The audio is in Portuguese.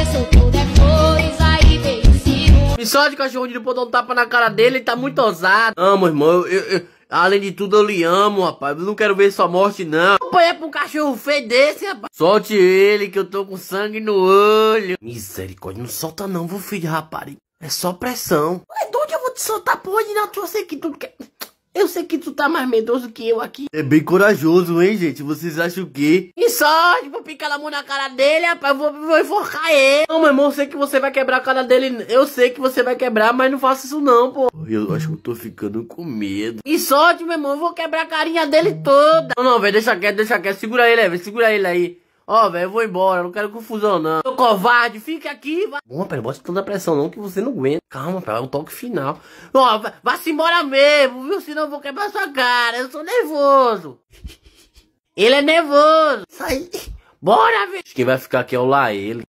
cabeça toda é flores, aí veio ciúme. E só de cachorro de pôr dar um tapa na cara dele, ele tá muito ousado. Amo, irmão, eu, eu, eu, Além de tudo, eu lhe amo, rapaz. Eu não quero ver sua morte, não. Apanhar pra um cachorro feio desse, rapaz. Solte ele, que eu tô com sangue no olho. Misericórdia, não solta não, vou filho de rapariga. É só pressão. Ué, de onde eu vou te soltar, porra, não? Tu sei que tu quer... Eu sei que tu tá mais medroso que eu aqui. É bem corajoso, hein, gente? Vocês acham o quê? só, tipo, pica a mão na cara dele, rapaz, vou, vou enforcar ele. Não, meu irmão, sei que você vai quebrar a cara dele, eu sei que você vai quebrar, mas não faça isso não, pô. Eu acho que eu tô ficando com medo. E sorte, tipo, meu irmão, eu vou quebrar a carinha dele toda. Não, não, velho, deixa quieto, deixa quieto, segura ele, velho, segura ele aí. Ó, oh, velho, eu vou embora, não quero confusão, não. Tô covarde, fica aqui, vai. Bom, rapaz, não bota tanta pressão não que você não aguenta. Calma, rapaz, é um toque final. Ó, oh, se embora mesmo, viu? Senão eu vou quebrar sua cara, eu sou nervoso. Ele é nervoso. Sai. Bora, velho. Acho que vai ficar aqui é o lá ele.